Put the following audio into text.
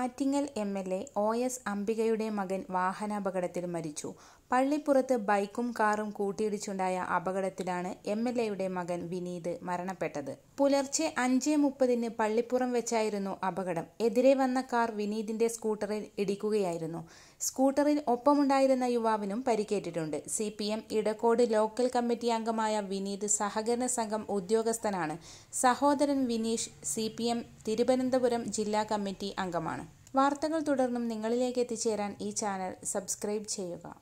Attingal M L A O S അംബികയുടെ മകൻ വാഹനാപകടത്തിൽ മരിച്ചു പള്ളിപ്പുറത്ത് ബൈക്കും കാറും കൂട്ടിയിടിച്ചുണ്ടായ അപകടത്തിലാണ് എം എൽ എയുടെ മകൻ വിനീത് മരണപ്പെട്ടത് പുലർച്ചെ അഞ്ച് മുപ്പതിന് പള്ളിപ്പുറം വെച്ചായിരുന്നു അപകടം എതിരെ വന്ന കാർ വിനീതിന്റെ സ്കൂട്ടറിൽ ഇടിക്കുകയായിരുന്നു സ്കൂട്ടറിൽ ഒപ്പമുണ്ടായിരുന്ന യുവാവിനും പരിക്കേറ്റിട്ടുണ്ട് C P M Edakkode local committee അംഗമായ വിനീത് സഹകരണ സംഘം ഉദ്യോഗസ്ഥനാണ് സഹോദരൻ Vineesh C P M Thiruvananthapuram ജില്ലാ കമ്മിറ്റി അംഗമാണ് വാർത്തകൾ തുടർന്നും നിങ്ങളിലേക്ക് എത്തിച്ചേരാൻ ഈ ചാനൽ സബ്സ്ക്രൈബ് ചെയ്യുക